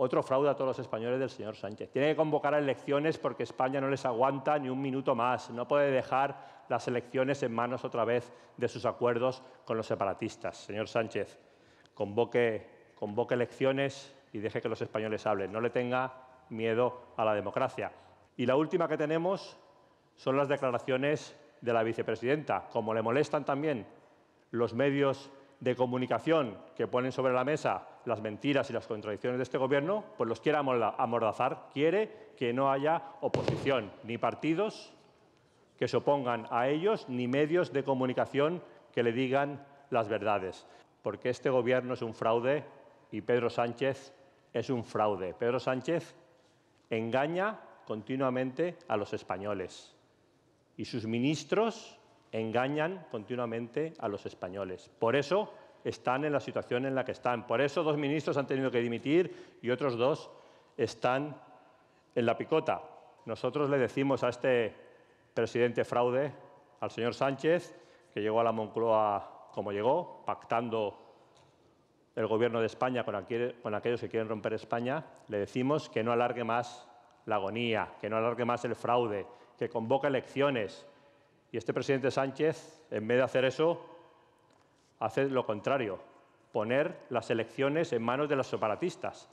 otro fraude a todos los españoles del señor Sánchez. Tiene que convocar a elecciones porque España no les aguanta ni un minuto más. No puede dejar las elecciones en manos otra vez de sus acuerdos con los separatistas. Señor Sánchez, convoque, convoque elecciones y deje que los españoles hablen. No le tenga miedo a la democracia. Y la última que tenemos son las declaraciones de la vicepresidenta. Como le molestan también los medios de comunicación que ponen sobre la mesa las mentiras y las contradicciones de este gobierno, pues los quiere amordazar. Quiere que no haya oposición, ni partidos que se opongan a ellos, ni medios de comunicación que le digan las verdades. Porque este gobierno es un fraude y Pedro Sánchez es un fraude. Pedro Sánchez engaña continuamente a los españoles y sus ministros engañan continuamente a los españoles. Por eso están en la situación en la que están. Por eso dos ministros han tenido que dimitir y otros dos están en la picota. Nosotros le decimos a este presidente fraude, al señor Sánchez, que llegó a la Moncloa como llegó, pactando el gobierno de España con, con aquellos que quieren romper España, le decimos que no alargue más la agonía, que no alargue más el fraude, que convoque elecciones, y este presidente Sánchez, en vez de hacer eso, hace lo contrario, poner las elecciones en manos de los separatistas,